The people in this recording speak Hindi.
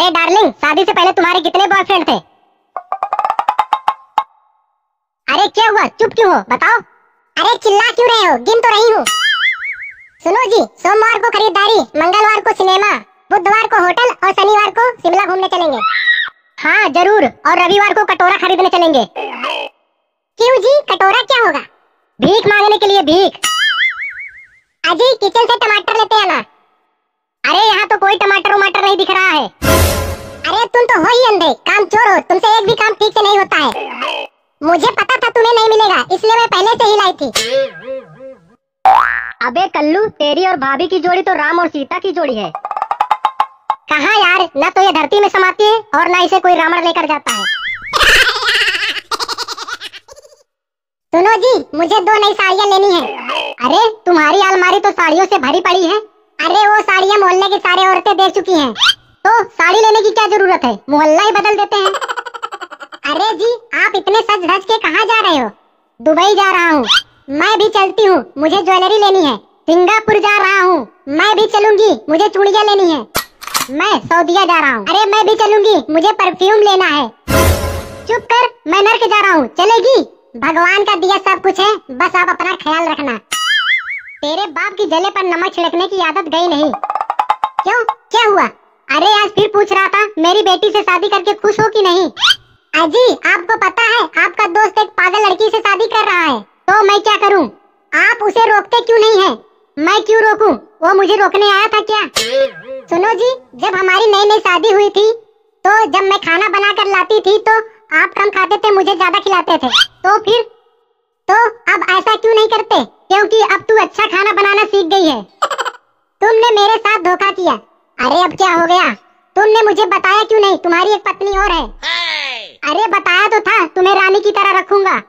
अरे डार्लिंग शादी से पहले तुम्हारे कितने बॉयफ्रेंड थे अरे क्या हुआ चुप क्यों हो बताओ अरे चिल्ला क्यों रहे हो गिन तो रही हूँ सुनो जी सोमवार को खरीदारी मंगलवार को सिनेमा बुधवार को होटल और शनिवार को शिमला घूमने चलेंगे हाँ जरूर और रविवार को कटोरा खरीदने चलेंगे क्यों जी कटोरा क्या होगा भीख मांगने के लिए भीख अजी किचन से टमाटर लेते आना अरे यहाँ तो कोई टमाटर उमाटर नहीं दिख रहा है अरे तुम तो हो ही अंधे काम चोर हो तुमसे एक भी काम ठीक से नहीं होता है oh, मुझे पता था तुम्हें नहीं मिलेगा इसलिए मैं पहले से ही लाई थी अबे कल्लू तेरी और भाभी की जोड़ी तो राम और सीता की जोड़ी है कहा यार न तो ये धरती में समाती है और न इसे कोई रामर लेकर जाता है सुनो जी मुझे दो नई साड़ियाँ लेनी है oh, अरे तुम्हारी अलमारी तो साड़ियों से भरी पड़ी है अरे वो साड़ियाँ मोहल्ले की सारी औरतें दे चुकी हैं तो साड़ी लेने की क्या जरूरत है मोहल्ला ही बदल देते हैं अरे जी आप इतने सज धज के कहाँ जा रहे हो दुबई जा रहा हूँ मैं भी चलती हूँ मुझे ज्वेलरी लेनी है सिंगापुर जा रहा हूँ मैं भी चलूंगी मुझे चूड़िया लेनी है मैं सऊदीया जा रहा हूँ अरे मैं भी चलूंगी मुझे परफ्यूम लेना है चुप कर मैं नर्क जा रहा हूँ चलेगी भगवान का दिया सब कुछ है बस आप अपना ख्याल रखना तेरे बाप की जले पर नमक छिड़कने की आदत गई नहीं क्यों क्या हुआ अरे आज फिर पूछ रहा था मेरी बेटी से शादी करके खुश हो कि नहीं अजी आपको पता है आपका दोस्त एक पागल लड़की से शादी कर रहा है तो मैं क्या करूं? आप उसे रोकते क्यों नहीं है मैं क्यों रोकूं? वो मुझे रोकने आया था क्या सुनो जी जब हमारी नई नई शादी हुई थी तो जब मैं खाना बना कर लाती थी तो आप कम खाते थे मुझे ज्यादा खिलाते थे तो फिर तो अब ऐसा क्यों नहीं करते क्योंकि अब तू अच्छा खाना बनाना सीख गई है तुमने मेरे साथ धोखा किया अरे अब क्या हो गया तुमने मुझे बताया क्यों नहीं तुम्हारी एक पत्नी और है अरे बताया तो था तुम्हें रानी की तरह रखूंगा